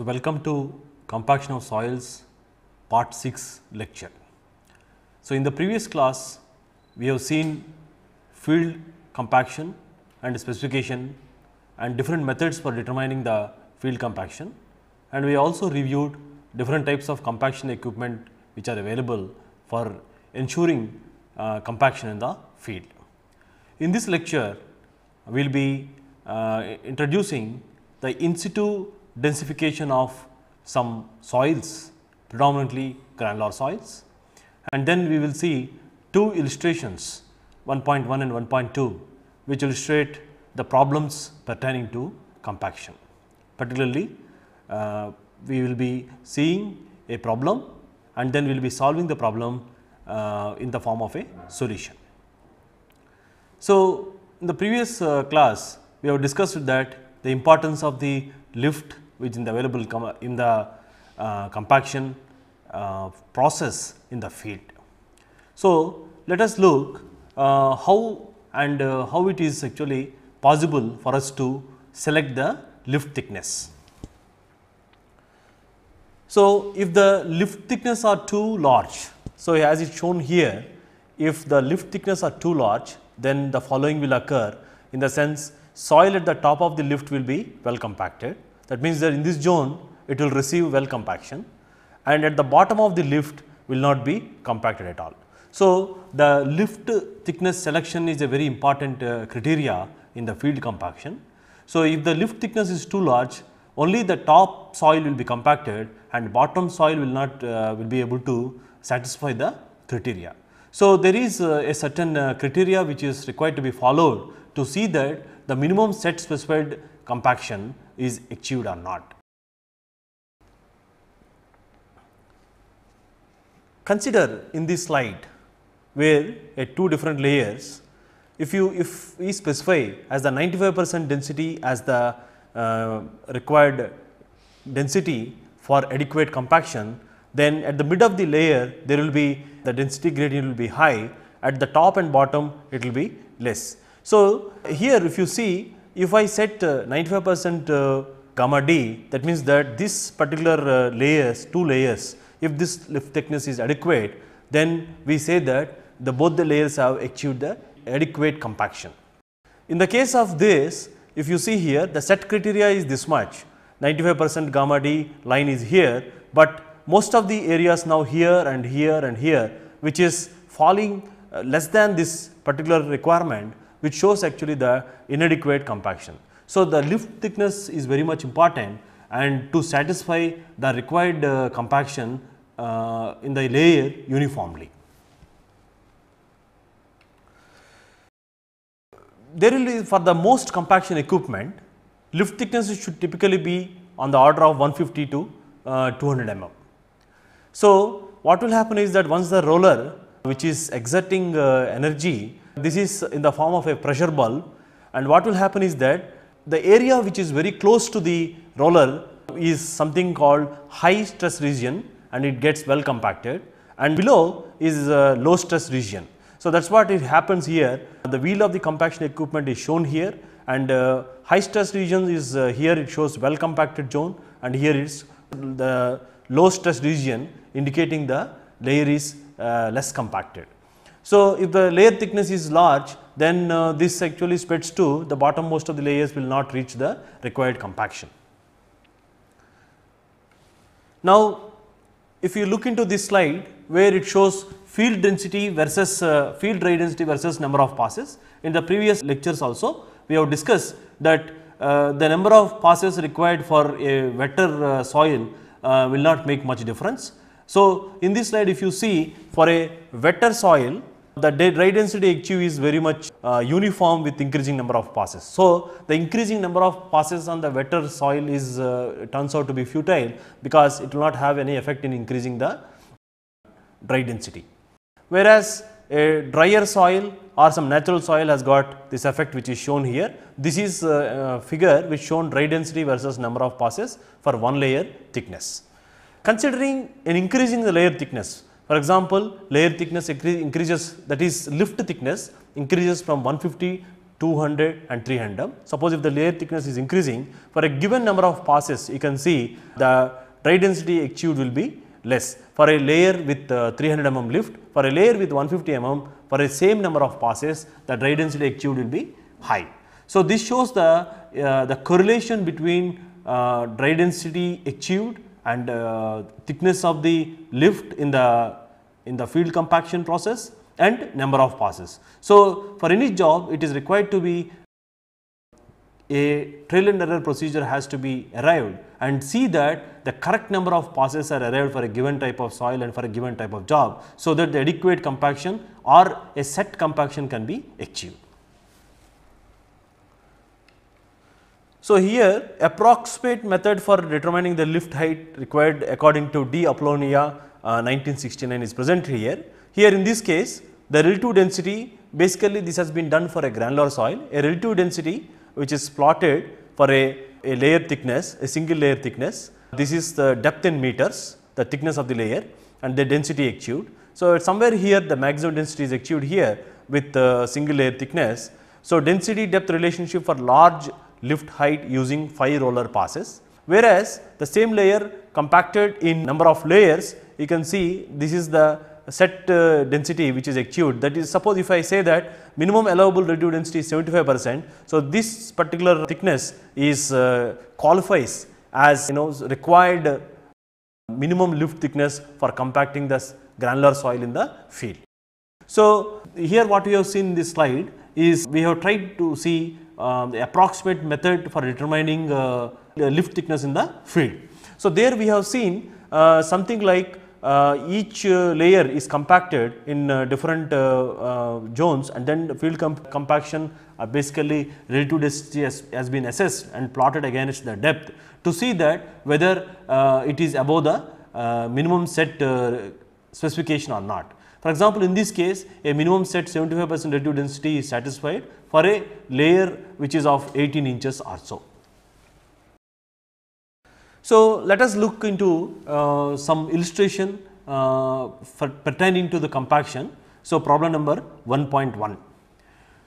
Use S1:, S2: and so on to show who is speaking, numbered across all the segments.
S1: So, welcome to compaction of soils part 6 lecture. So, in the previous class we have seen field compaction and specification and different methods for determining the field compaction and we also reviewed different types of compaction equipment which are available for ensuring uh, compaction in the field. In this lecture we will be uh, introducing the in situ densification of some soils predominantly granular soils and then we will see two illustrations 1.1 and 1.2 which illustrate the problems pertaining to compaction. Particularly, uh, we will be seeing a problem and then we will be solving the problem uh, in the form of a solution. So, in the previous uh, class we have discussed that the importance of the lift which in the available in the uh, compaction uh, process in the field. So, let us look uh, how and uh, how it is actually possible for us to select the lift thickness. So, if the lift thickness are too large, so as is shown here, if the lift thickness are too large, then the following will occur in the sense soil at the top of the lift will be well compacted that means that in this zone it will receive well compaction and at the bottom of the lift will not be compacted at all. So, the lift thickness selection is a very important uh, criteria in the field compaction. So, if the lift thickness is too large only the top soil will be compacted and bottom soil will not uh, will be able to satisfy the criteria. So, there is uh, a certain uh, criteria which is required to be followed to see that the minimum set specified compaction is achieved or not. Consider in this slide where at two different layers, if you if we specify as the 95 percent density as the uh, required density for adequate compaction, then at the mid of the layer there will be the density gradient will be high, at the top and bottom it will be less. So, here if you see if I set uh, 95 percent uh, gamma d that means that this particular uh, layers two layers if this lift thickness is adequate then we say that the both the layers have achieved the adequate compaction. In the case of this if you see here the set criteria is this much 95 percent gamma d line is here, but most of the areas now here and here and here which is falling uh, less than this particular requirement which shows actually the inadequate compaction. So, the lift thickness is very much important and to satisfy the required uh, compaction uh, in the layer uniformly. There will be for the most compaction equipment lift thickness should typically be on the order of 150 to uh, 200 mm. So, what will happen is that once the roller which is exerting uh, energy this is in the form of a pressure bulb and what will happen is that the area which is very close to the roller is something called high stress region and it gets well compacted and below is a low stress region. So that's what it happens here. The wheel of the compaction equipment is shown here and uh, high stress region is uh, here it shows well compacted zone and here is the low stress region indicating the layer is uh, less compacted. So, if the layer thickness is large then uh, this actually spreads to the bottommost of the layers will not reach the required compaction. Now, if you look into this slide where it shows field density versus uh, field ray density versus number of passes. In the previous lectures also we have discussed that uh, the number of passes required for a wetter uh, soil uh, will not make much difference. So, in this slide if you see for a wetter soil the dry density HU is very much uh, uniform with increasing number of passes. So, the increasing number of passes on the wetter soil is uh, turns out to be futile because it will not have any effect in increasing the dry density. Whereas, a drier soil or some natural soil has got this effect which is shown here. This is a uh, uh, figure which shown dry density versus number of passes for one layer thickness. Considering an increasing the layer thickness, for example, layer thickness increases that is lift thickness increases from 150 200 and 300. Suppose if the layer thickness is increasing for a given number of passes you can see the dry density achieved will be less for a layer with uh, 300 mm lift for a layer with 150 mm for a same number of passes the dry density achieved will be high. So, this shows the, uh, the correlation between uh, dry density achieved and uh, thickness of the lift in the in the field compaction process and number of passes. So, for any job it is required to be a trial and error procedure has to be arrived and see that the correct number of passes are arrived for a given type of soil and for a given type of job. So, that the adequate compaction or a set compaction can be achieved. So, here approximate method for determining the lift height required according to D. Apollonia uh, 1969 is present here. Here in this case the relative density basically this has been done for a granular soil a relative density which is plotted for a, a layer thickness a single layer thickness this is the depth in meters the thickness of the layer and the density achieved. So, somewhere here the maximum density is achieved here with the single layer thickness. So, density depth relationship for large lift height using 5 roller passes. Whereas, the same layer compacted in number of layers, you can see this is the set uh, density which is achieved that is suppose if I say that minimum allowable relative density is 75 percent. So, this particular thickness is uh, qualifies as you know required minimum lift thickness for compacting the granular soil in the field. So, here what we have seen in this slide is we have tried to see um, the approximate method for determining uh, lift thickness in the field. So, there we have seen uh, something like uh, each uh, layer is compacted in uh, different uh, zones and then the field comp compaction basically relative density has, has, been assessed and plotted against the depth to see that whether it is above the minimum set specification or not. For example, in this case a minimum set 75 percent relative density is satisfied for a layer which is of 18 inches or so. So, let us look into uh, some illustration uh, pertaining to the compaction. So, problem number 1.1.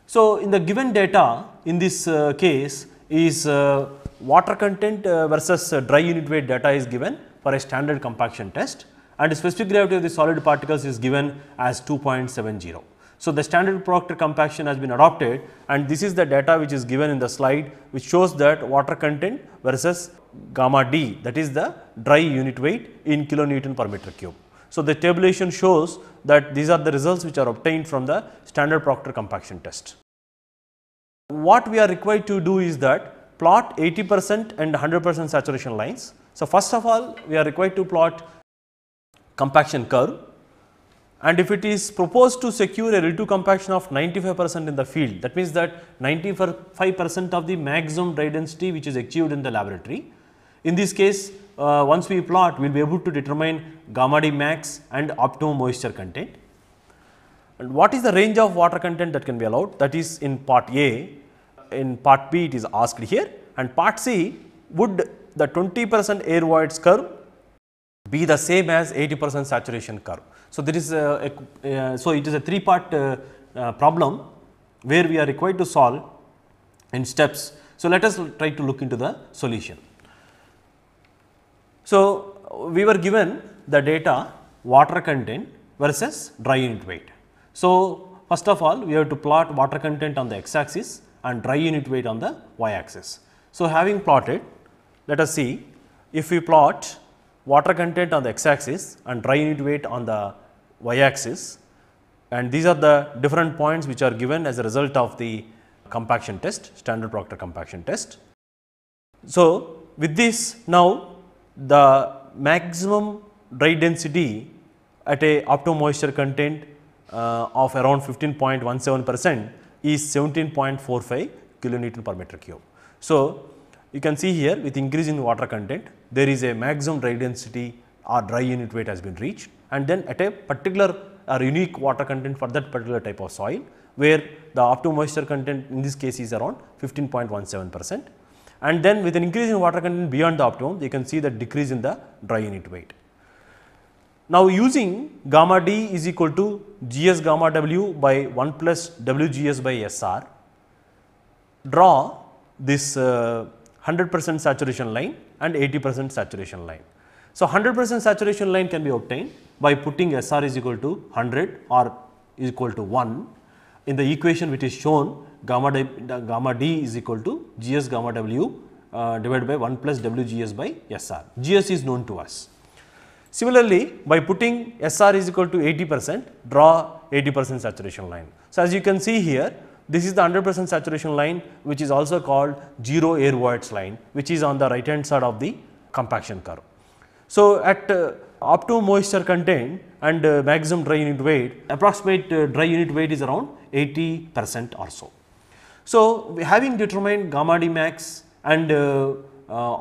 S1: So, in the given data in this uh, case is uh, water content uh, versus uh, dry unit weight data is given for a standard compaction test and specific gravity of the solid particles is given as 2.70. So, the standard Proctor compaction has been adopted and this is the data which is given in the slide which shows that water content versus gamma D that is the dry unit weight in kilonewton per meter cube. So, the tabulation shows that these are the results which are obtained from the standard Proctor compaction test. What we are required to do is that plot 80 percent and 100 percent saturation lines. So, first of all we are required to plot compaction curve and if it is proposed to secure a relative compaction of 95 percent in the field that means that 95 percent of the maximum dry density which is achieved in the laboratory. In this case uh, once we plot we will be able to determine gamma D max and optimum moisture content. And what is the range of water content that can be allowed that is in part A, in part B it is asked here and part C would the 20 percent air voids curve be the same as 80 percent saturation curve. So, there is a, a uh, so it is a three part uh, uh, problem where we are required to solve in steps. So, let us try to look into the solution. So, we were given the data water content versus dry unit weight. So, first of all we have to plot water content on the x axis and dry unit weight on the y axis. So, having plotted let us see if we plot water content on the x axis and dry unit weight on the y axis and these are the different points which are given as a result of the compaction test standard Proctor compaction test. So, with this now the maximum dry density at a moisture content uh, of around 15.17 percent is 17.45 kilonewton per meter cube. So, you can see here with increase in water content, there is a maximum dry density or dry unit weight has been reached and then at a particular or unique water content for that particular type of soil where the optimum moisture content in this case is around 15.17 percent and then with an increase in water content beyond the optimum you can see the decrease in the dry unit weight. Now using gamma d is equal to gs gamma w by 1 plus wgs by sr draw this uh, 100% saturation line and 80% saturation line. So, 100% saturation line can be obtained by putting SR is equal to 100 or is equal to 1 in the equation which is shown gamma d, gamma d is equal to gs gamma w uh, divided by 1 plus wgs by SR. GS is known to us. Similarly, by putting SR is equal to 80 percent, draw 80 percent saturation line. So, as you can see here, this is the 100% saturation line which is also called zero air voids line which is on the right hand side of the compaction curve. So, at uh, up to moisture content and uh, maximum dry unit weight approximate uh, dry unit weight is around 80 percent or so. So, having determined gamma D max and uh,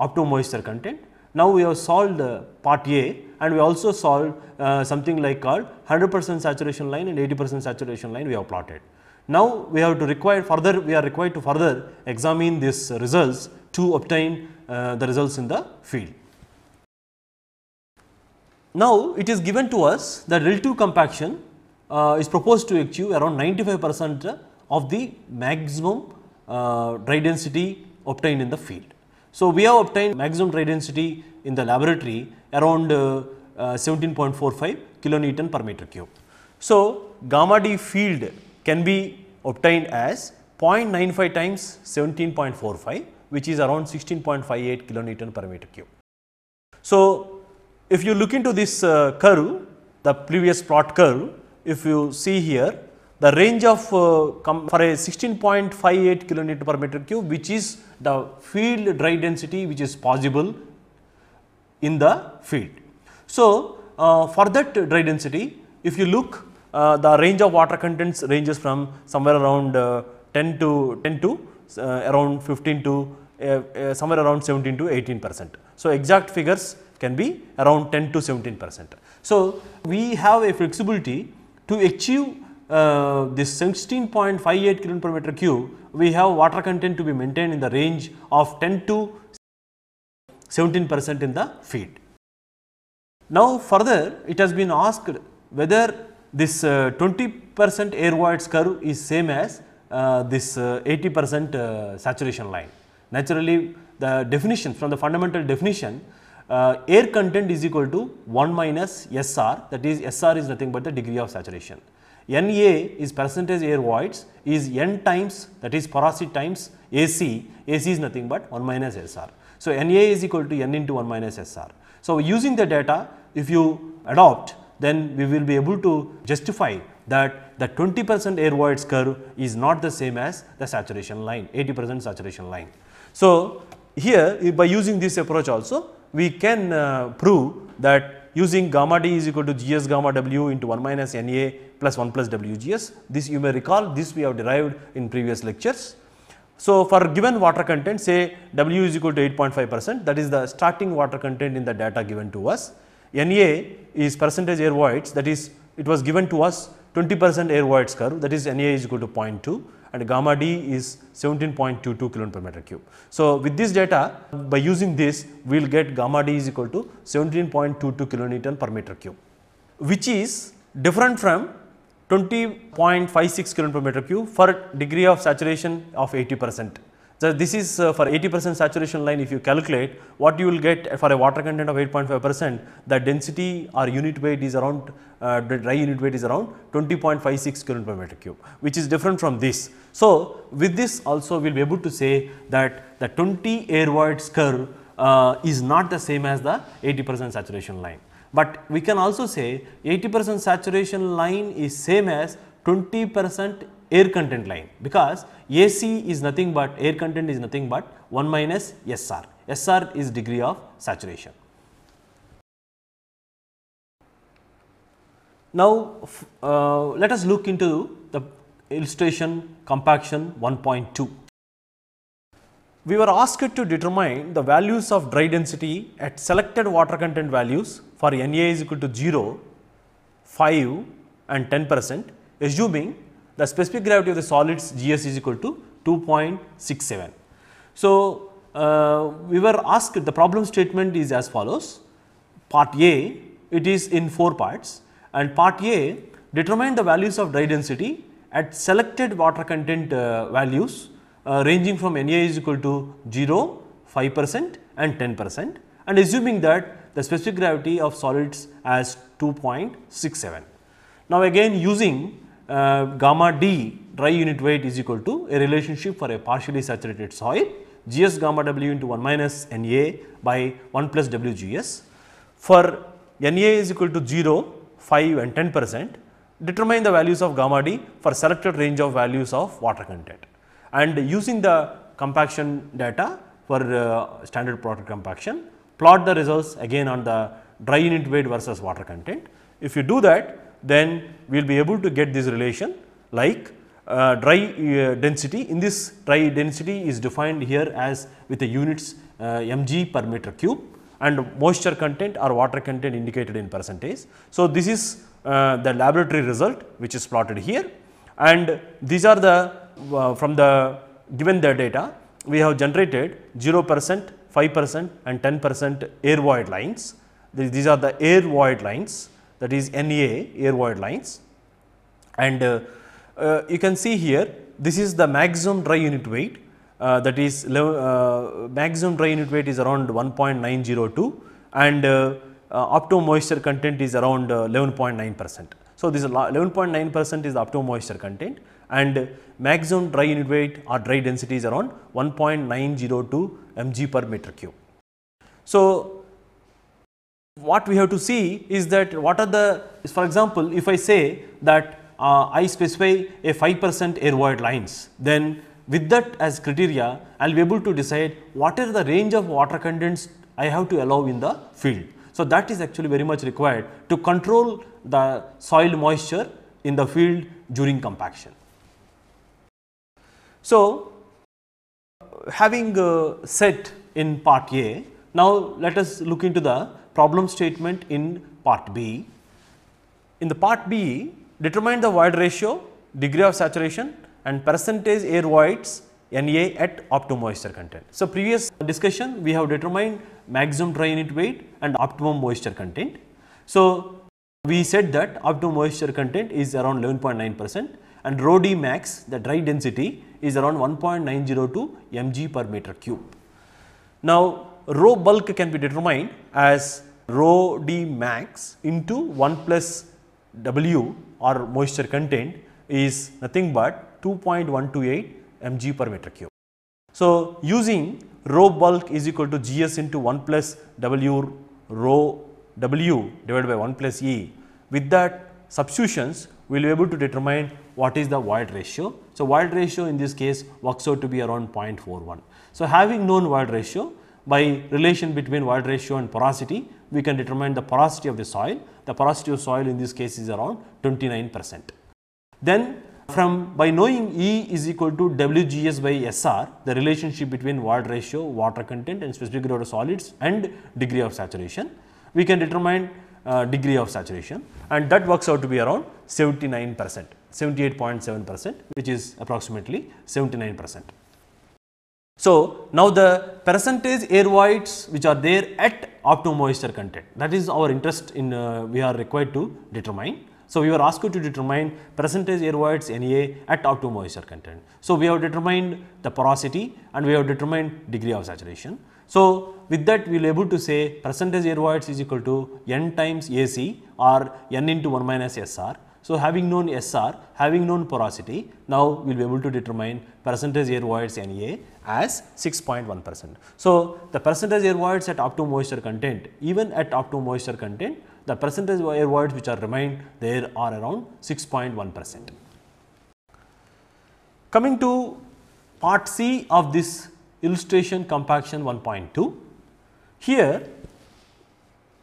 S1: up uh, to moisture content now we have solved uh, part A and we also solved uh, something like called 100 percent saturation line and 80 percent saturation line we have plotted. Now we have to require further, we are required to further examine these results to obtain uh, the results in the field. Now it is given to us that relative compaction uh, is proposed to achieve around 95 percent of the maximum uh, dry density obtained in the field. So we have obtained maximum dry density in the laboratory around 17.45 uh, uh, kilonewton per meter cube. So gamma d field can be obtained as 0.95 times 17.45 which is around 16.58 kilonewton per meter cube. So, if you look into this uh, curve, the previous plot curve, if you see here, the range of uh, for a 16.58 kilonewton per meter cube, which is the field dry density which is possible in the field. So, uh, for that dry density, if you look uh, the range of water contents ranges from somewhere around uh, 10 to 10 to uh, around 15 to uh, somewhere around 17 to 18 percent. So, exact figures can be around 10 to 17 percent. So, we have a flexibility to achieve uh, this 16.58 kilo per meter cube, we have water content to be maintained in the range of 10 to 17 percent in the feed. Now, further it has been asked whether this uh, 20 percent air voids curve is same as uh, this uh, 80 percent saturation line. Naturally, the definition from the fundamental definition uh, air content is equal to 1 minus SR that is SR is nothing but the degree of saturation. NA is percentage air voids is N times that is porosity times AC, AC is nothing but 1 minus SR. So, NA is equal to N into 1 minus SR. So, using the data if you adopt then we will be able to justify that the 20 percent air voids curve is not the same as the saturation line 80 percent saturation line. So, here by using this approach also we can uh, prove that using gamma d is equal to gs gamma w into 1 minus na plus 1 plus wgs this you may recall this we have derived in previous lectures. So, for given water content say w is equal to 8.5 percent that is the starting water content in the data given to us Na is percentage air voids that is it was given to us 20 percent air voids curve that is Na is equal to 0.2 and gamma D is 17.22 kilo per meter cube. So, with this data by using this we will get gamma D is equal to 17.22 kilonewton per meter cube which is different from 20.56 kilo per meter cube for degree of saturation of 80 percent so, this is uh, for 80 percent saturation line if you calculate what you will get for a water content of 8.5 percent the density or unit weight is around uh, dry unit weight is around 20.56 kilo per meter cube which is different from this. So, with this also we will be able to say that the 20 air voids curve uh, is not the same as the 80 percent saturation line, but we can also say 80 percent saturation line is same as 20 percent air content line because AC is nothing but air content is nothing but 1 minus SR. SR is degree of saturation. Now, uh, let us look into the illustration compaction 1.2. We were asked to determine the values of dry density at selected water content values for Na is equal to 0, 5 and 10 percent assuming the specific gravity of the solids GS is equal to 2.67. So, uh, we were asked the problem statement is as follows part A it is in 4 parts and part A determine the values of dry density at selected water content uh, values uh, ranging from Na is equal to 0, 5 percent and 10 percent and assuming that the specific gravity of solids as 2.67. Now, again using uh, gamma D dry unit weight is equal to a relationship for a partially saturated soil Gs gamma W into 1 minus Na by 1 plus WGS. For Na is equal to 0, 5 and 10 percent determine the values of gamma D for selected range of values of water content and using the compaction data for uh, standard product compaction plot the results again on the dry unit weight versus water content. If you do that then we will be able to get this relation like uh, dry uh, density. In this dry density is defined here as with the units uh, mg per meter cube and moisture content or water content indicated in percentage. So, this is uh, the laboratory result which is plotted here and these are the uh, from the given the data we have generated 0 percent, 5 percent and 10 percent air void lines. These are the air void lines that is NEA air void lines and uh, uh, you can see here this is the maximum dry unit weight uh, that is uh, maximum dry unit weight is around 1.902 and uh, uh, optimum moisture content is around 11.9 percent. So, this 11.9 percent is the optimum moisture content and maximum dry unit weight or dry density is around 1.902 mg per meter cube. So, what we have to see is that what are the, for example, if I say that uh, I specify a 5 percent air void lines, then with that as criteria, I will be able to decide what is the range of water contents I have to allow in the field. So, that is actually very much required to control the soil moisture in the field during compaction. So, having uh, set in part A, now let us look into the problem statement in part B. In the part B, determine the void ratio, degree of saturation and percentage air voids Na at optimum moisture content. So, previous discussion we have determined maximum dry unit weight and optimum moisture content. So, we said that optimum moisture content is around 11.9 percent and rho d max the dry density is around 1.902 mg per meter cube. Now, rho bulk can be determined as rho d max into 1 plus W or moisture contained is nothing but 2.128 mg per meter cube. So, using rho bulk is equal to Gs into 1 plus W rho W divided by 1 plus E. With that substitutions, we will be able to determine what is the void ratio. So, void ratio in this case works out to be around 0.41. So, having known void ratio, by relation between void ratio and porosity, we can determine the porosity of the soil. The porosity of soil in this case is around 29 percent. Then from by knowing E is equal to WGS by SR, the relationship between void ratio, water content and specific grade of solids and degree of saturation, we can determine uh, degree of saturation and that works out to be around 79 percent, 78.7 percent which is approximately 79 percent. So now the percentage air voids which are there at optimum moisture content that is our interest in uh, we are required to determine. So we were asked to determine percentage air voids NEA at optimum moisture content. So we have determined the porosity and we have determined degree of saturation. So with that we will able to say percentage air voids is equal to n times AC or n into 1 minus SR. So having known SR, having known porosity, now we will be able to determine percentage air voids NEA as 6.1 percent. So, the percentage voids at optimum moisture content even at optimum moisture content the percentage voids which are remained there are around 6.1 percent. Coming to part C of this illustration compaction 1.2 here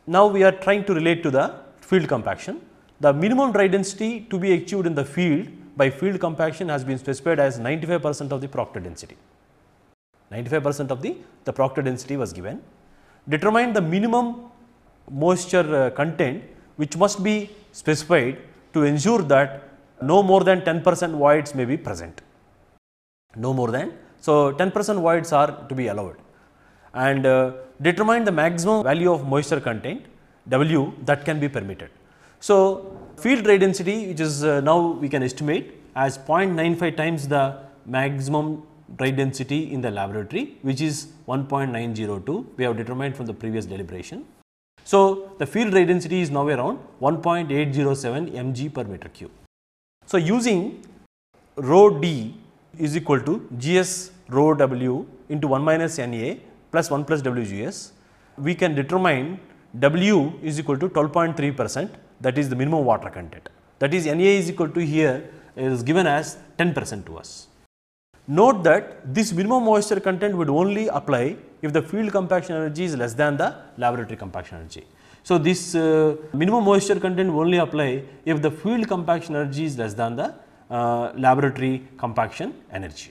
S1: now we are trying to relate to the field compaction. The minimum dry density to be achieved in the field by field compaction has been specified as 95 percent of the Proctor density. 95 percent of the, the proctor density was given. Determine the minimum moisture uh, content which must be specified to ensure that no more than 10 percent voids may be present. No more than. So, 10 percent voids are to be allowed and uh, determine the maximum value of moisture content W that can be permitted. So, field ray density which is uh, now we can estimate as 0.95 times the maximum dry density in the laboratory which is 1.902 we have determined from the previous deliberation. So, the field dry density is now around 1.807 mg per meter cube. So, using rho d is equal to gs rho w into 1 minus Na plus 1 plus WGS, we can determine W is equal to 12.3 percent that is the minimum water content. That is Na is equal to here is given as 10 percent to us. Note that this minimum moisture content would only apply if the field compaction energy is less than the laboratory compaction energy. So, this uh, minimum moisture content will only apply if the field compaction energy is less than the uh, laboratory compaction energy.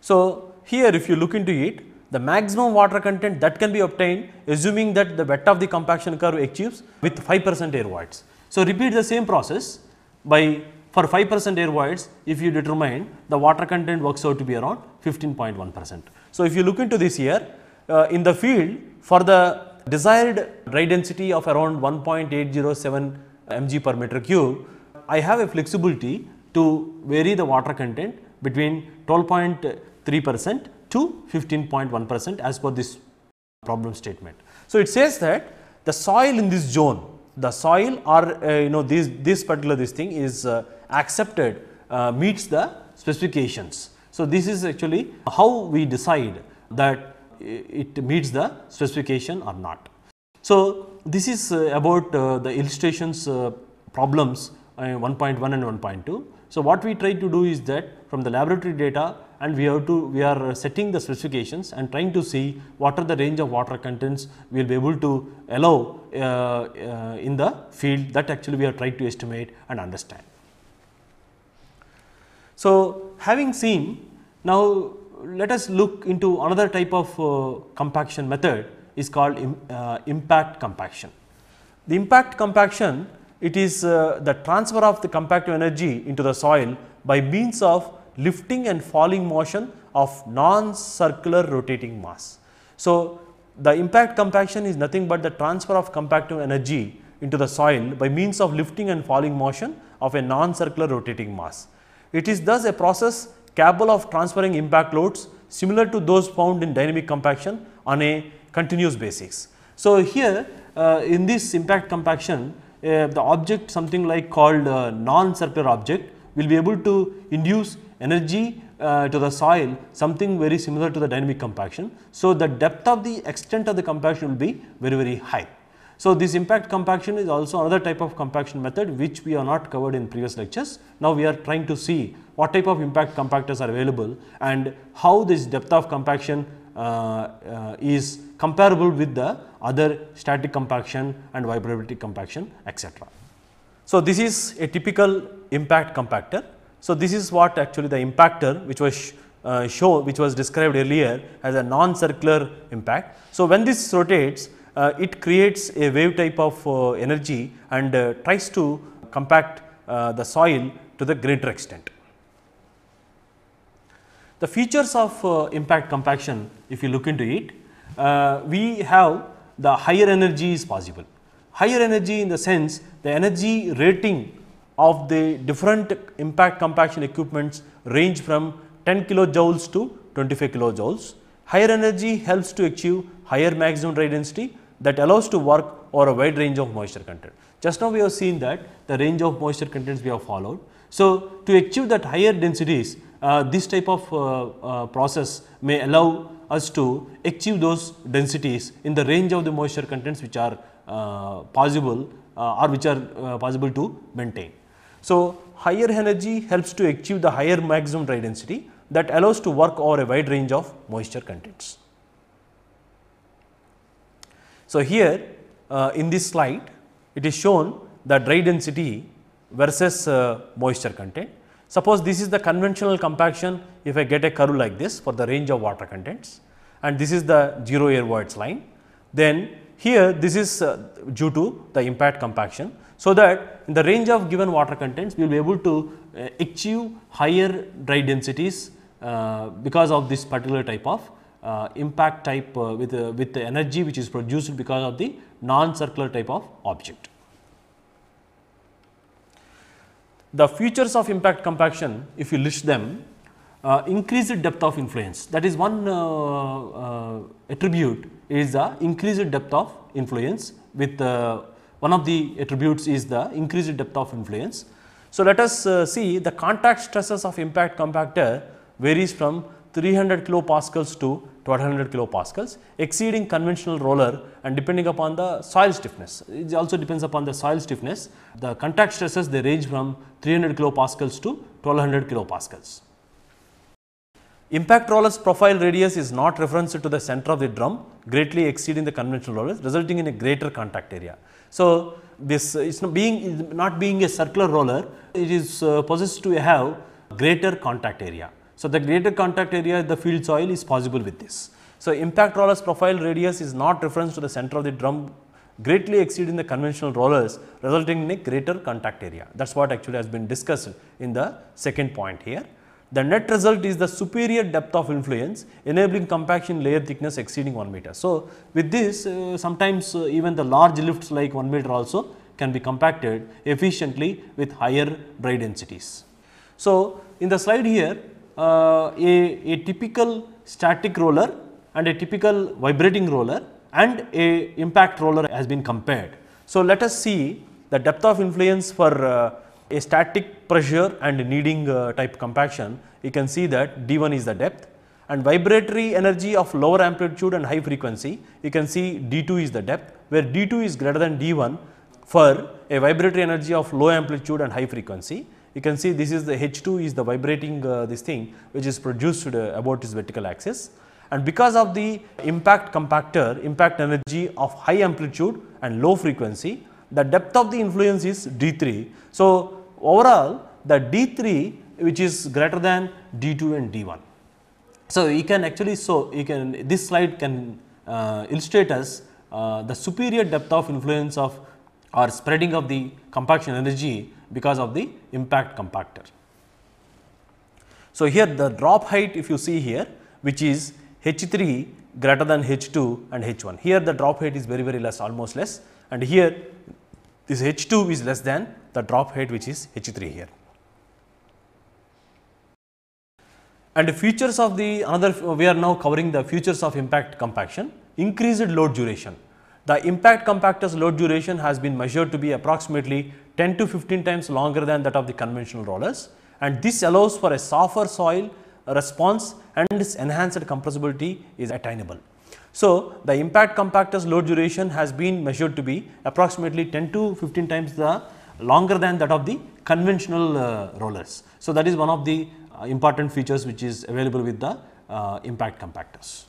S1: So, here if you look into it, the maximum water content that can be obtained assuming that the wet of the compaction curve achieves with 5 percent air voids. So, repeat the same process by for 5% air voids, if you determine the water content works out to be around 15.1%. So, if you look into this here, uh, in the field for the desired dry density of around 1.807 mg per meter cube, I have a flexibility to vary the water content between 12.3 percent to 15.1 percent as per this problem statement. So, it says that the soil in this zone, the soil or uh, you know this, this particular this thing is uh, accepted uh, meets the specifications. So, this is actually how we decide that it meets the specification or not. So, this is uh, about uh, the illustrations uh, problems uh, 1.1 and 1.2. So, what we try to do is that from the laboratory data and we have to we are setting the specifications and trying to see what are the range of water contents we will be able to allow uh, in the field that actually we are trying to estimate and understand. So, having seen now let us look into another type of uh, compaction method is called Im, uh, impact compaction. The impact compaction it is uh, the transfer of the compactive energy into the soil by means of lifting and falling motion of non-circular rotating mass. So, the impact compaction is nothing but the transfer of compactive energy into the soil by means of lifting and falling motion of a non-circular rotating mass. It is thus a process capable of transferring impact loads similar to those found in dynamic compaction on a continuous basis. So, here uh, in this impact compaction uh, the object something like called uh, non-circular object will be able to induce energy uh, to the soil something very similar to the dynamic compaction. So, the depth of the extent of the compaction will be very very high. So, this impact compaction is also another type of compaction method which we have not covered in previous lectures. Now, we are trying to see what type of impact compactors are available and how this depth of compaction uh, uh, is comparable with the other static compaction and vibrability compaction etc. So, this is a typical impact compactor. So, this is what actually the impactor which was uh, show which was described earlier as a non-circular impact. So, when this rotates uh, it creates a wave type of uh, energy and uh, tries to compact the soil to the greater extent. The features of uh, impact compaction if you look into it, uh, we have the higher energy is possible. Higher energy in the sense the energy rating of the different impact compaction equipments range from 10 kilojoules to 25 kilojoules. Higher energy helps to achieve higher maximum dry density that allows to work over a wide range of moisture content. Just now we have seen that the range of moisture contents we have followed. So, to achieve that higher densities, uh, this type of uh, uh, process may allow us to achieve those densities in the range of the moisture contents which are uh, possible uh, or which are uh, possible to maintain. So, higher energy helps to achieve the higher maximum dry density that allows to work over a wide range of moisture contents. So, here uh, in this slide it is shown the dry density versus uh, moisture content. Suppose this is the conventional compaction if I get a curve like this for the range of water contents and this is the 0 air voids line. Then here this is uh, due to the impact compaction. So, that in the range of given water contents we will be able to uh, achieve higher dry densities uh, because of this particular type of uh, impact type uh, with, uh, with the energy which is produced because of the non-circular type of object. The features of impact compaction if you list them uh, increased depth of influence that is one uh, uh, attribute is the increased depth of influence with one of the attributes is the increased depth of influence. So, let us see the contact stresses of impact compactor varies from 300 kilopascals to 1200 kilopascals exceeding conventional roller and depending upon the soil stiffness. It also depends upon the soil stiffness. The contact stresses they range from 300 kilopascals to 1200 kilopascals. Impact roller's profile radius is not referenced to the center of the drum greatly exceeding the conventional rollers resulting in a greater contact area. So, this is not being, not being a circular roller it is uh, possessed to have greater contact area. So, the greater contact area the field soil is possible with this. So, impact rollers profile radius is not reference to the center of the drum greatly exceeding the conventional rollers resulting in a greater contact area. That is what actually has been discussed in the second point here. The net result is the superior depth of influence enabling compaction layer thickness exceeding 1 meter. So, with this uh, sometimes uh, even the large lifts like 1 meter also can be compacted efficiently with higher dry densities. So, in the slide here uh, a, a typical static roller and a typical vibrating roller and a impact roller has been compared. So, let us see the depth of influence for uh, a static pressure and kneading uh, type compaction. You can see that D1 is the depth and vibratory energy of lower amplitude and high frequency. You can see D2 is the depth where D2 is greater than D1 for a vibratory energy of low amplitude and high frequency you can see this is the H2 is the vibrating uh, this thing which is produced uh, about its vertical axis and because of the impact compactor impact energy of high amplitude and low frequency the depth of the influence is D3. So, overall the D3 which is greater than D2 and D1. So, you can actually so you can this slide can uh, illustrate us uh, the superior depth of influence of or spreading of the compaction energy because of the impact compactor. So, here the drop height if you see here which is H3 greater than H2 and H1. Here the drop height is very very less almost less and here this H2 is less than the drop height which is H3 here. And the features of the another we are now covering the features of impact compaction increased load duration. The impact compactor's load duration has been measured to be approximately 10 to 15 times longer than that of the conventional rollers and this allows for a softer soil response and its enhanced compressibility is attainable. So, the impact compactor's load duration has been measured to be approximately 10 to 15 times the longer than that of the conventional uh, rollers. So, that is one of the uh, important features which is available with the uh, impact compactors.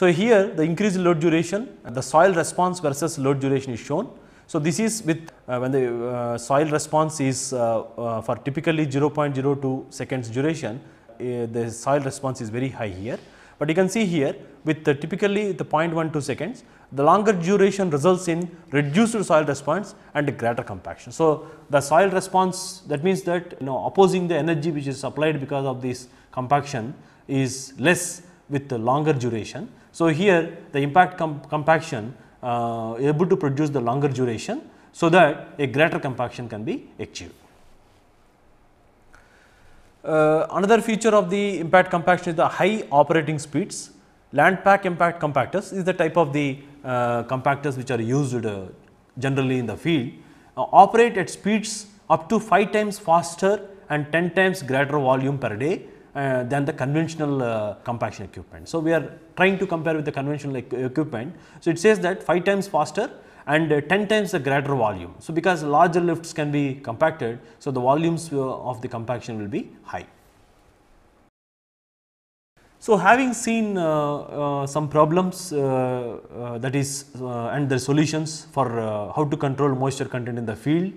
S1: So, here the increased load duration, uh, the soil response versus load duration is shown. So, this is with uh, when the uh, soil response is uh, uh for typically 0.02 seconds duration, uh, the soil response is very high here. But you can see here with the typically the 0.12 seconds, the longer duration results in reduced soil response and greater compaction. So, the soil response that means that you know opposing the energy which is supplied because of this compaction is less with the longer duration so, here the impact comp compaction uh, able to produce the longer duration so that a greater compaction can be achieved. Uh, another feature of the impact compaction is the high operating speeds. Land pack impact compactors is the type of the uh, compactors which are used uh, generally in the field uh, operate at speeds up to 5 times faster and 10 times greater volume per day uh, than the conventional uh, compaction equipment. So, we are trying to compare with the conventional equipment. So, it says that 5 times faster and uh, 10 times the greater volume. So, because larger lifts can be compacted, so the volumes uh, of the compaction will be high. So, having seen uh, uh, some problems that is and the solutions for how to control moisture content in the field,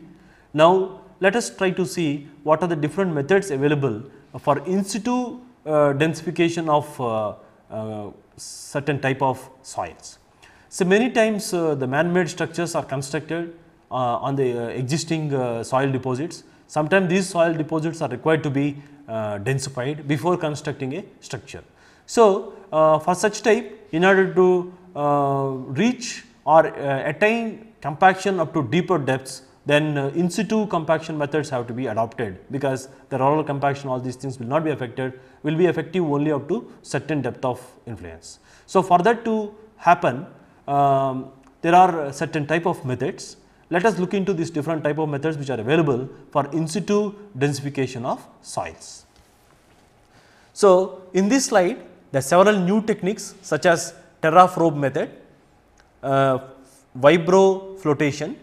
S1: now let us try to see what are the different methods available for in situ uh, densification of uh, uh, certain type of soils. So, many times the man-made structures are constructed on the existing soil deposits. Sometimes these soil deposits are required to be densified before constructing a structure. So, for such type in order to reach or attain compaction up to deeper depths then uh, in situ compaction methods have to be adopted because the roller compaction all these things will not be affected will be effective only up to certain depth of influence. So, for that to happen um, there are certain type of methods. Let us look into these different type of methods which are available for in situ densification of soils. So, in this slide there are several new techniques such as terra probe method, uh, vibro flotation,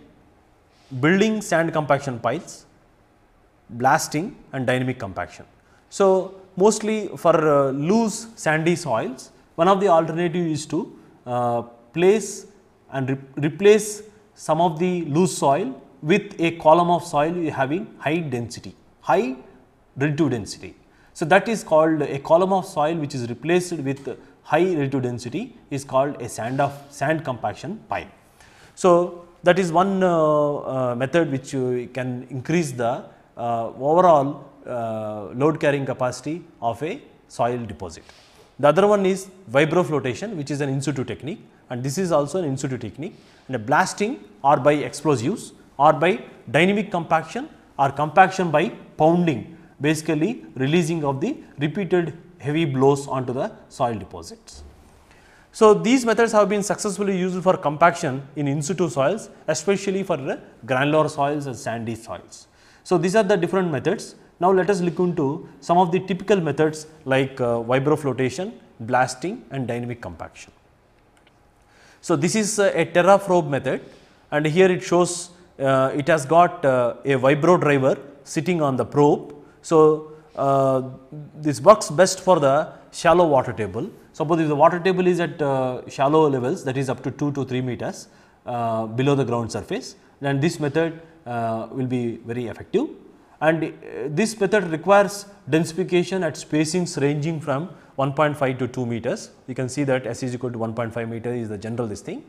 S1: building sand compaction piles, blasting and dynamic compaction. So, mostly for uh, loose sandy soils, one of the alternative is to uh, place and re replace some of the loose soil with a column of soil having high density, high relative density. So, that is called a column of soil which is replaced with high relative density is called a sand of sand compaction pile. So, that is one uh, uh, method which you can increase the uh, overall load carrying capacity of a soil deposit. The other one is vibroflotation which is an in situ technique and this is also an in situ technique and a blasting or by explosives or by dynamic compaction or compaction by pounding basically releasing of the repeated heavy blows onto the soil deposits. So, these methods have been successfully used for compaction in in situ soils especially for granular soils and sandy soils. So, these are the different methods. Now, let us look into some of the typical methods like uh, vibroflotation, blasting and dynamic compaction. So, this is uh, a terra probe method and here it shows uh, it has got uh, a vibro driver sitting on the probe. So, uh, this works best for the shallow water table Suppose if the water table is at uh, shallow levels that is up to 2 to 3 meters uh, below the ground surface then this method uh, will be very effective and uh, this method requires densification at spacings ranging from 1.5 to 2 meters. You can see that S is equal to 1.5 meter is the general this thing.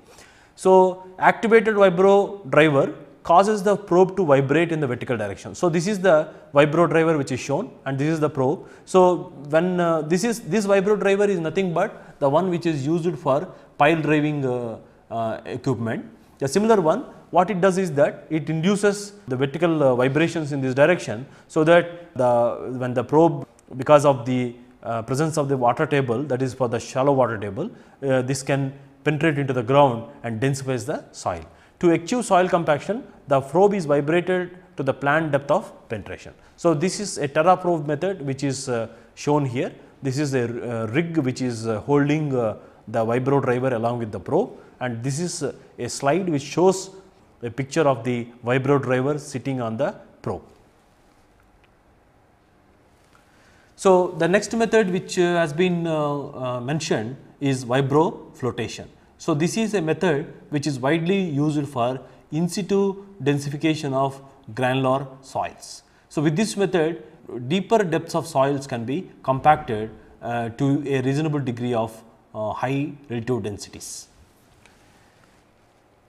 S1: So, activated vibro driver causes the probe to vibrate in the vertical direction. So, this is the vibro driver which is shown and this is the probe. So, when uh, this is this vibro driver is nothing but the one which is used for pile driving uh, uh, equipment. A similar one what it does is that it induces the vertical uh, vibrations in this direction so that the when the probe because of the uh, presence of the water table that is for the shallow water table uh, this can penetrate into the ground and densifies the soil to achieve soil compaction, the probe is vibrated to the planned depth of penetration. So, this is a terra probe method which is uh, shown here. This is a uh, rig which is uh, holding uh, the vibro driver along with the probe and this is uh, a slide which shows a picture of the vibro driver sitting on the probe. So, the next method which uh, has been mentioned is vibro flotation. So, this is a method which is widely used for in situ densification of granular soils. So, with this method deeper depths of soils can be compacted uh, to a reasonable degree of uh, high relative densities.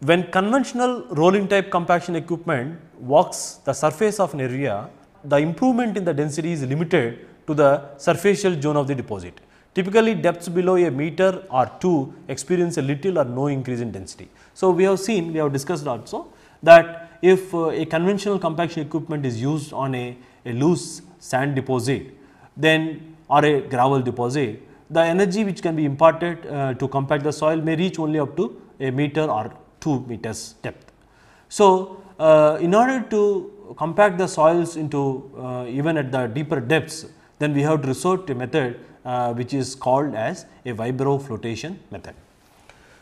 S1: When conventional rolling type compaction equipment walks the surface of an area, the improvement in the density is limited to the surfacial zone of the deposit. Typically depths below a meter or 2 experience a little or no increase in density. So, we have seen we have discussed also that if uh, a conventional compaction equipment is used on a, a loose sand deposit then or a gravel deposit the energy which can be imparted uh, to compact the soil may reach only up to a meter or 2 meters depth. So, uh, in order to compact the soils into uh, even at the deeper depths then we have to resort to a method uh, which is called as a vibro flotation method.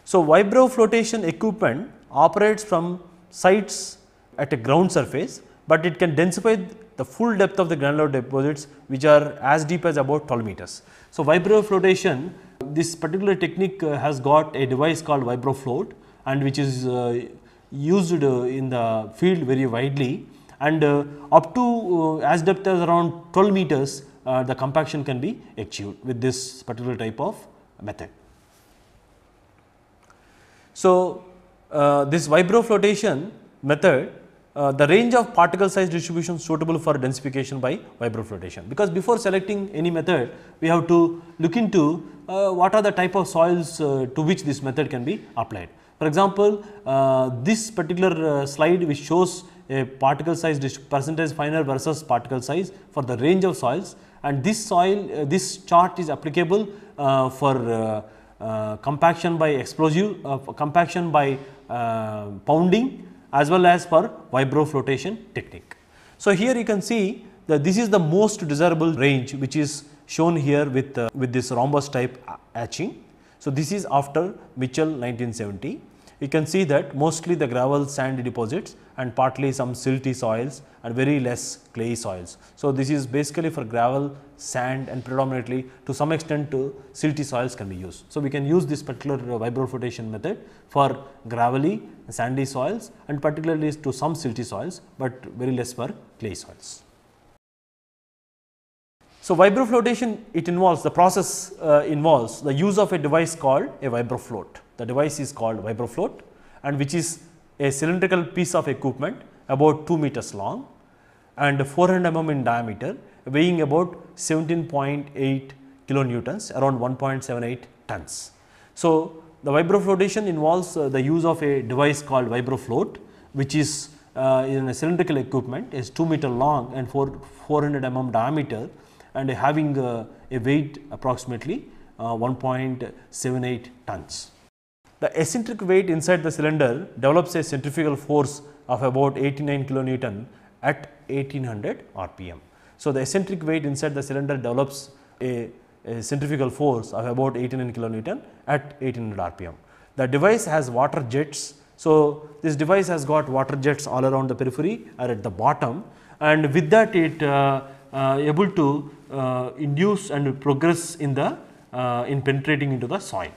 S1: So, vibro flotation equipment operates from sites at a ground surface, but it can densify the full depth of the granular deposits which are as deep as about 12 meters. So, vibro flotation this particular technique uh, has got a device called vibro float, and which is uh, used uh, in the field very widely and uh, up to uh, as depth as around 12 meters uh, the compaction can be achieved with this particular type of method. So, uh, this vibroflotation method uh, the range of particle size distribution suitable for densification by vibroflotation. Because before selecting any method, we have to look into uh, what are the type of soils uh, to which this method can be applied. For example, uh, this particular uh, slide which shows a particle size percentage finer versus particle size for the range of soils and this soil, uh, this chart is applicable uh, uh, for compaction by explosive, compaction by pounding as well as for vibroflotation technique. So, here you can see that this is the most desirable range which is shown here with, uh, with this rhombus type etching. So, this is after Mitchell 1970 you can see that mostly the gravel sand deposits and partly some silty soils and very less clay soils. So, this is basically for gravel, sand and predominantly to some extent to silty soils can be used. So, we can use this particular vibroflotation method for gravelly sandy soils and particularly to some silty soils, but very less for clay soils. So, vibroflotation it involves the process uh, involves the use of a device called a vibrofloat. The device is called vibrofloat and which is a cylindrical piece of equipment about 2 meters long and 400 mm in diameter weighing about 17.8 kilonewtons around 1.78 tons. So, the vibroflotation involves uh, the use of a device called vibrofloat which is uh, in a cylindrical equipment is 2 meter long and 4, 400 mm diameter and having uh, a weight approximately uh, 1.78 tons the eccentric weight inside the cylinder develops a centrifugal force of about 89 kilonewton at 1800 rpm. So, the eccentric weight inside the cylinder develops a, a centrifugal force of about 89 kilonewton at 1800 rpm. The device has water jets. So, this device has got water jets all around the periphery or at the bottom and with that it uh, uh, able to uh, induce and progress in the uh, in penetrating into the soil.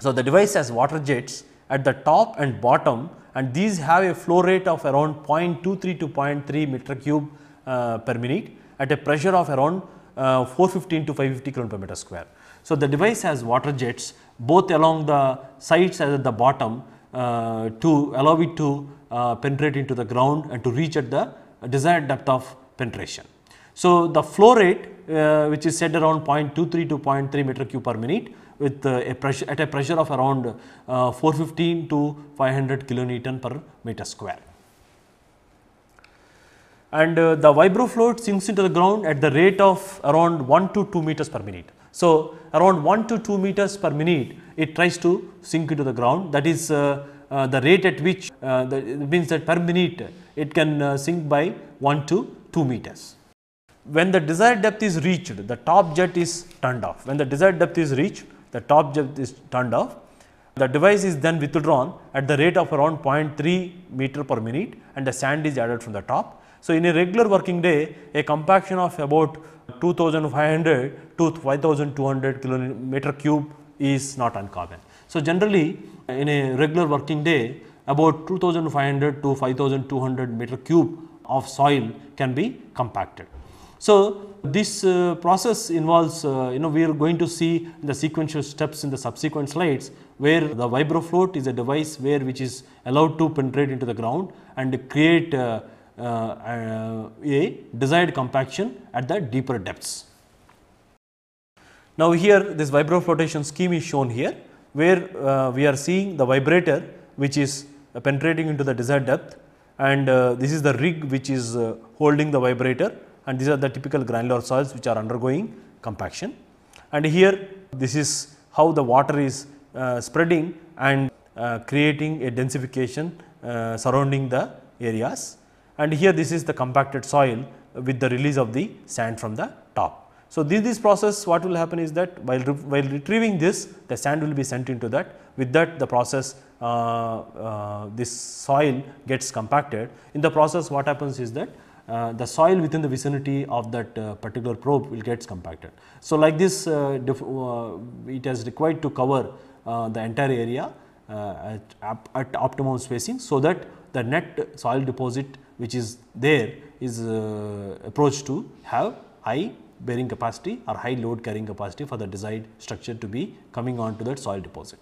S1: So, the device has water jets at the top and bottom and these have a flow rate of around 0.23 to 0.3 meter cube uh, per minute at a pressure of around uh, 415 to 550 kilon per meter square. So, the device has water jets both along the sides and at the bottom uh, to allow it to uh, penetrate into the ground and to reach at the desired depth of penetration. So, the flow rate uh, which is set around 0.23 to 0.3 meter cube per minute with uh, a pressure at a pressure of around uh, 415 to 500 kilonewton per meter square. And uh, the vibrofloat sinks into the ground at the rate of around 1 to 2 meters per minute. So, around 1 to 2 meters per minute it tries to sink into the ground that is uh, uh, the rate at which uh, the, means that per minute it can sink by 1 to 2 meters. When the desired depth is reached the top jet is turned off. When the desired depth is reached the top jet is turned off. The device is then withdrawn at the rate of around 0.3 meter per minute and the sand is added from the top. So, in a regular working day, a compaction of about 2500 to 5200 kilometer cube is not uncommon. So, generally in a regular working day, about 2500 to 5200 meter cube of soil can be compacted. So, this uh, process involves uh, you know we are going to see the sequential steps in the subsequent slides where the vibrofloat is a device where which is allowed to penetrate into the ground and create uh, uh, uh a desired compaction at the deeper depths. Now, here this vibroflotation scheme is shown here where uh, we are seeing the vibrator which is penetrating into the desired depth and this is the rig which is holding the vibrator and these are the typical granular soils which are undergoing compaction. And here this is how the water is uh, spreading and uh, creating a densification uh, surrounding the areas. And here this is the compacted soil with the release of the sand from the top. So, this, this process what will happen is that while, while retrieving this the sand will be sent into that with that the process uh, uh, this soil gets compacted. In the process what happens is that uh, the soil within the vicinity of that uh, particular probe will gets compacted. So, like this uh, uh, it is required to cover the entire area at, at, optimum spacing so that the net soil deposit which is there is approached to have high bearing capacity or high load carrying capacity for the desired structure to be coming on to that soil deposit.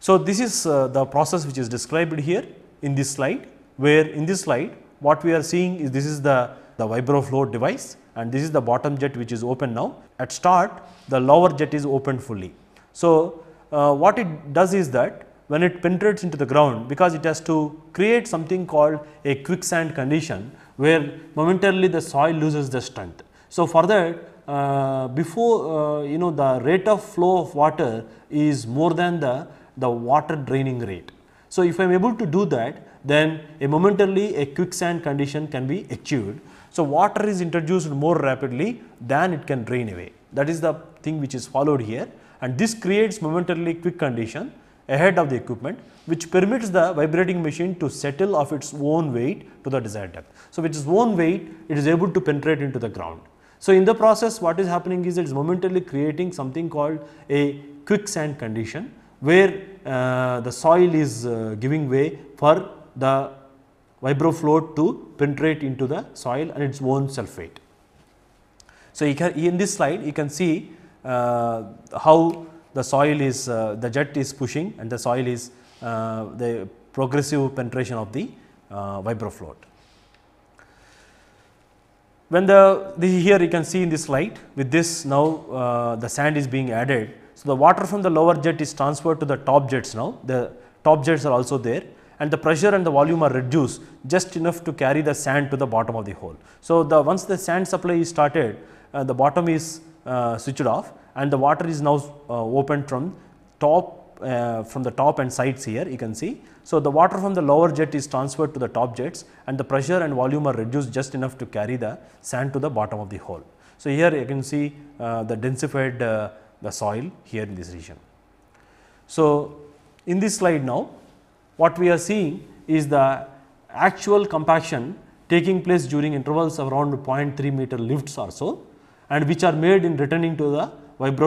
S1: So, this is uh, the process which is described here in this slide where in this slide what we are seeing is this is the, the vibroflow device and this is the bottom jet which is open now. At start the lower jet is open fully. So, uh, what it does is that when it penetrates into the ground because it has to create something called a quicksand condition where momentarily the soil loses the strength. So, for that uh, before uh, you know the rate of flow of water is more than the, the water draining rate. So, if I am able to do that then a momentarily a quicksand condition can be achieved. So, water is introduced more rapidly than it can drain away. That is the thing which is followed here and this creates momentarily quick condition ahead of the equipment which permits the vibrating machine to settle of its own weight to the desired depth. So, with its own weight it is able to penetrate into the ground. So, in the process what is happening is it is momentarily creating something called a quicksand condition where uh, the soil is uh, giving way for the vibrofloat to penetrate into the soil and its own sulphate. So, can, in this slide you can see uh, how the soil is uh, the jet is pushing and the soil is uh, the progressive penetration of the uh, vibrofloat. When the here you can see in this slide with this now uh, the sand is being added. So, the water from the lower jet is transferred to the top jets now the top jets are also there and the pressure and the volume are reduced just enough to carry the sand to the bottom of the hole. So, the once the sand supply is started uh, the bottom is uh, switched off and the water is now uh, opened from top uh, from the top and sides here you can see. So, the water from the lower jet is transferred to the top jets and the pressure and volume are reduced just enough to carry the sand to the bottom of the hole. So, here you can see uh, the densified uh, the soil here in this region. So, in this slide now what we are seeing is the actual compaction taking place during intervals of around 0.3 meter lifts or so and which are made in returning to the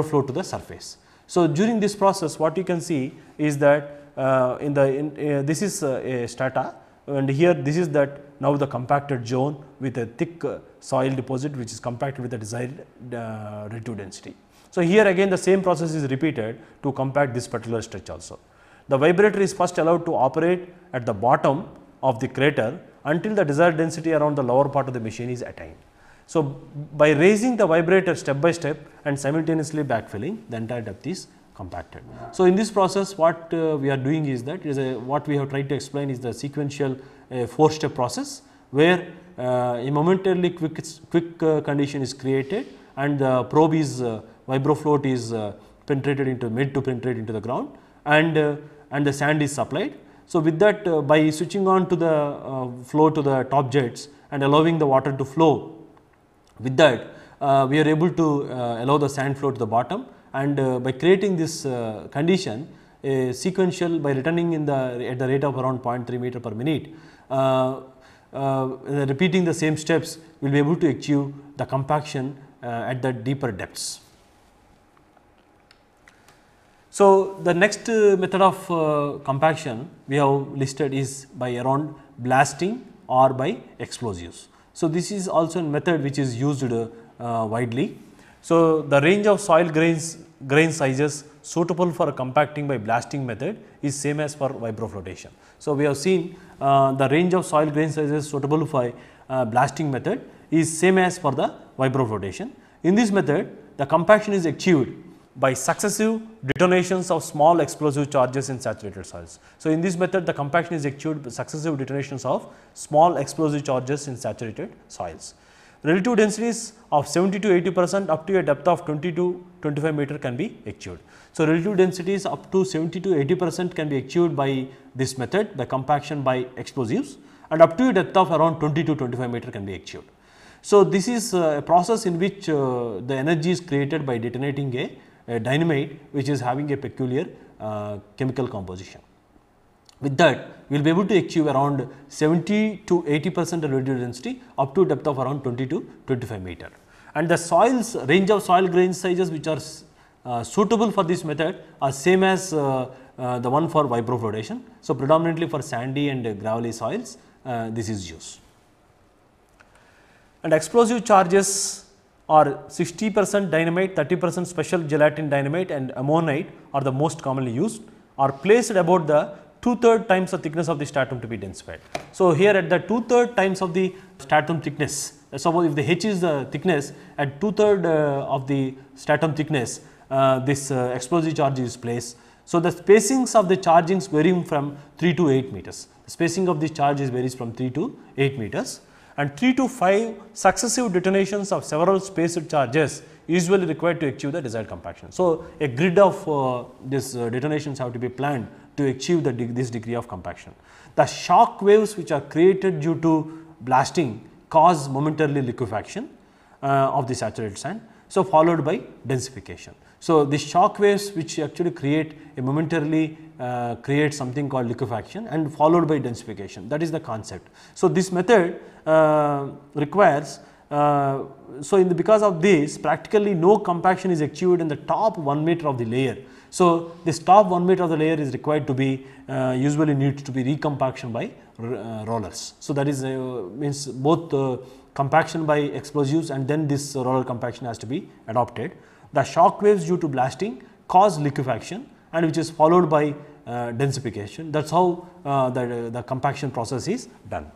S1: flow to the surface. So, during this process what you can see is that uh, in the in, uh, this is uh, a strata and here this is that now the compacted zone with a thick uh, soil deposit which is compacted with the desired uh, residue density. So, here again the same process is repeated to compact this particular stretch also. The vibrator is first allowed to operate at the bottom of the crater until the desired density around the lower part of the machine is attained. So, by raising the vibrator step by step and simultaneously backfilling, the entire depth is compacted. So, in this process what uh, we are doing is that is a, what we have tried to explain is the sequential uh, 4 step process where uh, a momentarily quick, quick uh, condition is created and the probe is uh, vibrofloat is uh, penetrated into mid to penetrate into the ground and and the sand is supplied. So, with that uh, by switching on to the uh, flow to the top jets and allowing the water to flow with that uh, we are able to uh, allow the sand flow to the bottom and uh, by creating this uh, condition a sequential by returning in the at the rate of around 0.3 meter per minute repeating the same steps we will be able to achieve the compaction at the deeper depths. So, the next uh, method of uh, compaction we have listed is by around blasting or by explosives. So, this is also a method which is used uh, widely. So, the range of soil grains grain sizes suitable for compacting by blasting method is same as for vibroflotation. So, we have seen uh, the range of soil grain sizes suitable for uh, blasting method is same as for the vibroflotation. In this method the compaction is achieved by successive detonations of small explosive charges in saturated soils. So, in this method the compaction is achieved by successive detonations of small explosive charges in saturated soils. Relative densities of 70 to 80 percent up to a depth of 20 to 25 meter can be achieved. So, relative densities up to 70 to 80 percent can be achieved by this method by compaction by explosives and up to a depth of around 20 to 25 meter can be achieved. So, this is uh, a process in which uh, the energy is created by detonating a uh, dynamite which is having a peculiar uh, chemical composition. With that, we will be able to achieve around 70 to 80 percent radial density up to depth of around 20 to 25 meter. And the soils range of soil grain sizes which are uh, suitable for this method are same as uh, uh, the one for vibroflotation. So, predominantly for sandy and gravelly soils uh, this is used. And explosive charges or 60 percent dynamite, 30 percent special gelatin dynamite and ammonite are the most commonly used are placed about the two-third times the thickness of the stratum to be densified. So, here at the two-third times of the stratum thickness, uh, suppose if the h is the thickness at two-third uh, of the stratum thickness, uh, this uh, explosive charge is placed. So, the spacings of the chargings varying from 3 to 8 meters. The spacing of the charges varies from 3 to 8 meters and 3 to 5 successive detonations of several spaced charges usually required to achieve the desired compaction. So, a grid of uh, these uh, detonations have to be planned to achieve the de this degree of compaction. The shock waves which are created due to blasting cause momentarily liquefaction uh, of the saturated sand. So, followed by densification. So, the shock waves which actually create a momentarily uh, create something called liquefaction and followed by densification that is the concept. So, this method uh, requires uh, so in the because of this practically no compaction is achieved in the top 1 meter of the layer. So, this top 1 meter of the layer is required to be uh, usually needs to be recompaction by uh, rollers. So, that is uh, means both uh, compaction by explosives and then this roller compaction has to be adopted. The shock waves due to blasting cause liquefaction and which is followed by uh, densification. That is how uh, the, the compaction process is done.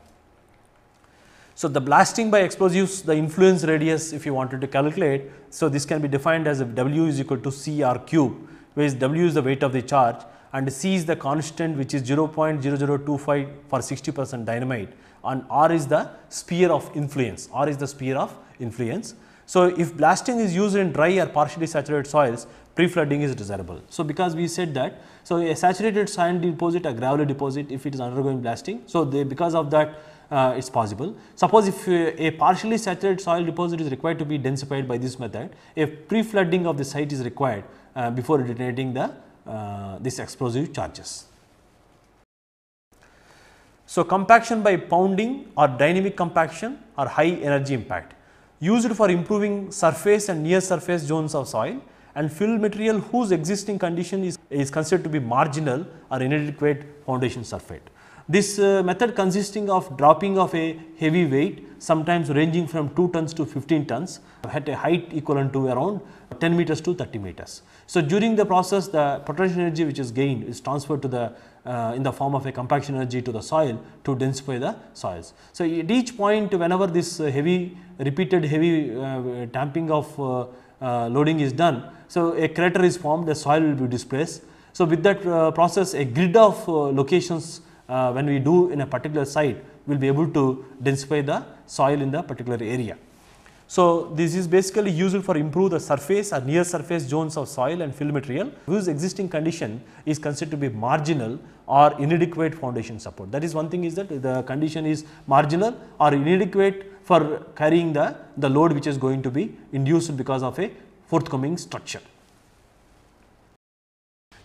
S1: So, the blasting by explosives, the influence radius if you wanted to calculate. So, this can be defined as if W is equal to C r cube, where W is the weight of the charge and C is the constant which is 0.0025 for 60 percent dynamite and R is the sphere of influence, R is the sphere of influence. So, if blasting is used in dry or partially saturated soils, pre-flooding is desirable. So because we said that, so a saturated sand deposit, a gravel deposit if it is undergoing blasting, so they, because of that uh, it's possible. Suppose if uh, a partially saturated soil deposit is required to be densified by this method, a pre-flooding of the site is required uh, before detonating the uh, this explosive charges. So, compaction by pounding or dynamic compaction or high energy impact used for improving surface and near surface zones of soil and fill material whose existing condition is, is considered to be marginal or inadequate foundation surface. This uh, method consisting of dropping of a heavy weight sometimes ranging from 2 tons to 15 tons at a height equivalent to around 10 meters to 30 meters. So, during the process the potential energy which is gained is transferred to the uh, in the form of a compaction energy to the soil to densify the soils. So, at each point whenever this heavy repeated heavy uh, tamping of uh, uh, loading is done. So, a crater is formed, the soil will be displaced. So, with that uh, process a grid of uh, locations when we do in a particular site will be able to densify the soil in the particular area. So, this is basically used for improve the surface or near surface zones of soil and fill material whose existing condition is considered to be marginal or inadequate foundation support. That is one thing is that the condition is marginal or inadequate for carrying the, the load which is going to be induced because of a forthcoming structure.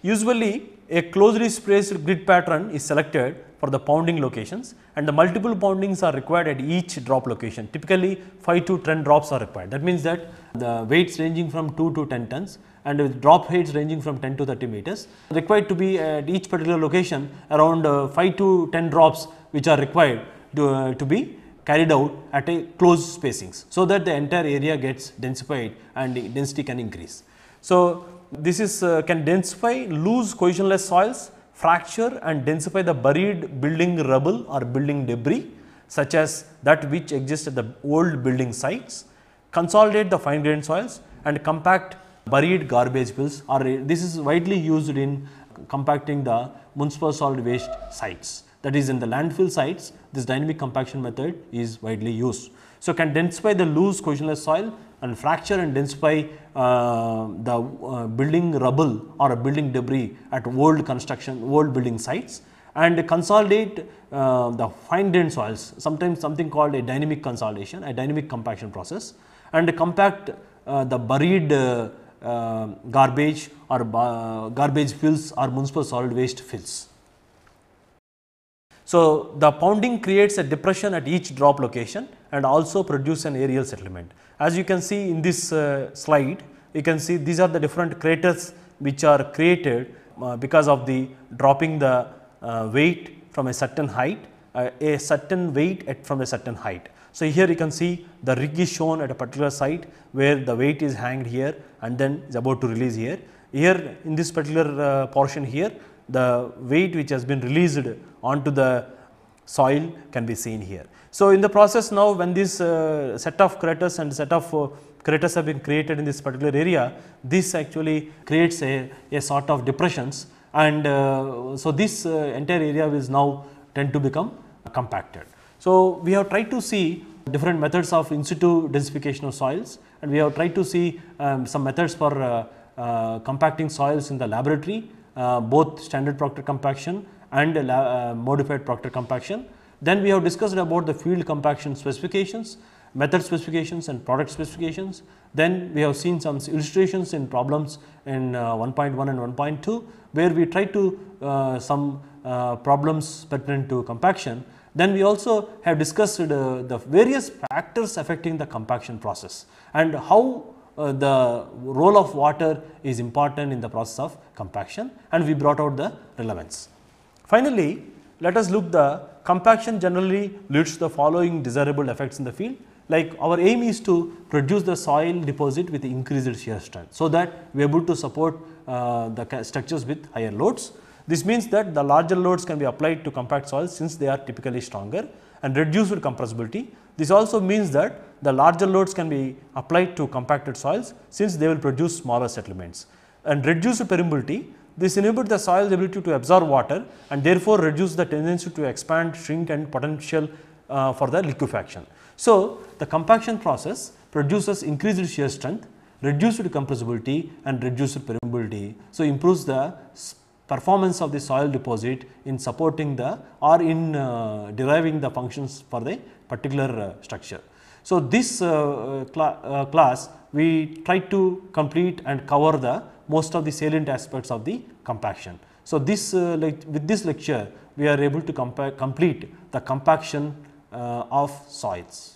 S1: Usually a closely spaced grid pattern is selected for the pounding locations and the multiple poundings are required at each drop location. Typically 5 to 10 drops are required. That means that the weights ranging from 2 to 10 tons and with drop heights ranging from 10 to 30 meters required to be at each particular location around uh, 5 to 10 drops which are required to, uh, to be carried out at a closed spacings so that the entire area gets densified and density can increase. So, this is uh, can densify loose cohesionless soils, fracture and densify the buried building rubble or building debris such as that which exists at the old building sites, consolidate the fine grained soils and compact buried garbage piles. or uh, this is widely used in compacting the municipal solid waste sites that is in the landfill sites, this dynamic compaction method is widely used. So, can densify the loose cohesionless soil and fracture and densify uh, the uh, building rubble or building debris at old construction, old building sites and consolidate uh, the fine grained soils, sometimes something called a dynamic consolidation, a dynamic compaction process and compact uh, the buried uh, uh, garbage or garbage fills or municipal solid waste fills. So, the pounding creates a depression at each drop location and also produce an aerial settlement. As you can see in this uh, slide, you can see these are the different craters which are created uh, because of the dropping the uh, weight from a certain height, uh, a certain weight at from a certain height. So, here you can see the rig is shown at a particular site where the weight is hanged here and then is about to release here. Here in this particular uh, portion here, the weight which has been released onto the soil can be seen here. So, in the process now when this uh, set of craters and set of uh, craters have been created in this particular area, this actually creates a, a sort of depressions and uh, so this uh, entire area is now tend to become compacted. So, we have tried to see different methods of in situ densification of soils and we have tried to see um, some methods for uh, uh, compacting soils in the laboratory, both standard Proctor compaction and uh, modified Proctor compaction. Then we have discussed about the field compaction specifications, method specifications and product specifications. Then we have seen some illustrations in problems in uh, 1.1 and 1.2 where we try to uh, some uh, problems pertinent to compaction. Then we also have discussed the various factors affecting the compaction process and how uh, the role of water is important in the process of compaction and we brought out the relevance. Finally, let us look the compaction generally leads to the following desirable effects in the field like our aim is to reduce the soil deposit with increased shear strength. So, that we are able to support uh, the structures with higher loads. This means that the larger loads can be applied to compact soils since they are typically stronger and reduced compressibility. This also means that the larger loads can be applied to compacted soils since they will produce smaller settlements and reduced permeability this inhibits the soil's ability to absorb water and therefore reduce the tendency to expand, shrink and potential uh, for the liquefaction. So, the compaction process produces increased shear strength, reduced compressibility and reduced permeability. So, improves the performance of the soil deposit in supporting the or in uh, deriving the functions for the particular uh, structure. So, this uh, cl uh, class we try to complete and cover the most of the salient aspects of the compaction. So, this uh, like with this lecture we are able to complete the compaction uh, of soils.